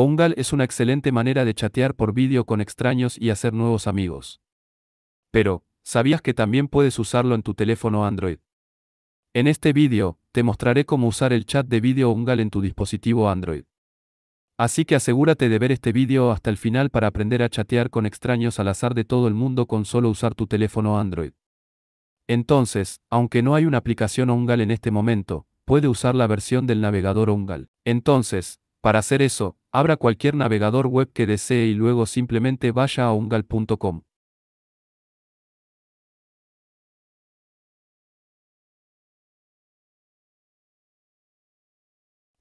Ongal es una excelente manera de chatear por vídeo con extraños y hacer nuevos amigos. Pero, ¿sabías que también puedes usarlo en tu teléfono Android? En este vídeo, te mostraré cómo usar el chat de vídeo Ongal en tu dispositivo Android. Así que asegúrate de ver este vídeo hasta el final para aprender a chatear con extraños al azar de todo el mundo con solo usar tu teléfono Android. Entonces, aunque no hay una aplicación Ongal en este momento, puede usar la versión del navegador Ongal. Entonces, para hacer eso, Abra cualquier navegador web que desee y luego simplemente vaya a ungal.com.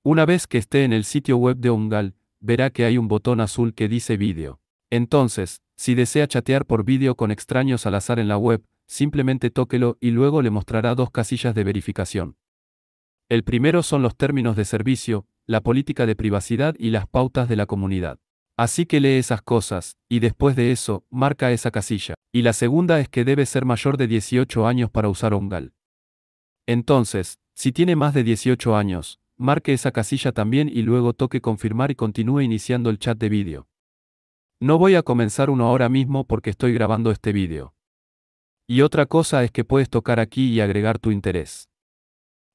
Una vez que esté en el sitio web de Ungal, verá que hay un botón azul que dice Video. Entonces, si desea chatear por vídeo con extraños al azar en la web, simplemente tóquelo y luego le mostrará dos casillas de verificación. El primero son los términos de servicio, la política de privacidad y las pautas de la comunidad. Así que lee esas cosas, y después de eso, marca esa casilla. Y la segunda es que debe ser mayor de 18 años para usar Ongal. Entonces, si tiene más de 18 años, marque esa casilla también y luego toque confirmar y continúe iniciando el chat de vídeo. No voy a comenzar uno ahora mismo porque estoy grabando este vídeo. Y otra cosa es que puedes tocar aquí y agregar tu interés.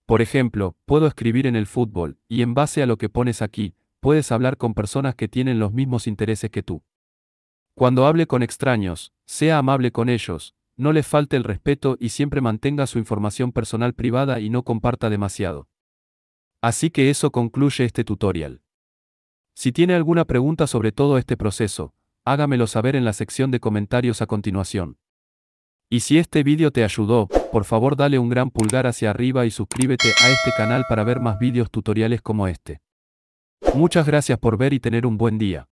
Por ejemplo, puedo escribir en el fútbol, y en base a lo que pones aquí, puedes hablar con personas que tienen los mismos intereses que tú. Cuando hable con extraños, sea amable con ellos, no les falte el respeto y siempre mantenga su información personal privada y no comparta demasiado. Así que eso concluye este tutorial. Si tiene alguna pregunta sobre todo este proceso, hágamelo saber en la sección de comentarios a continuación. Y si este vídeo te ayudó, por favor dale un gran pulgar hacia arriba y suscríbete a este canal para ver más vídeos tutoriales como este. Muchas gracias por ver y tener un buen día.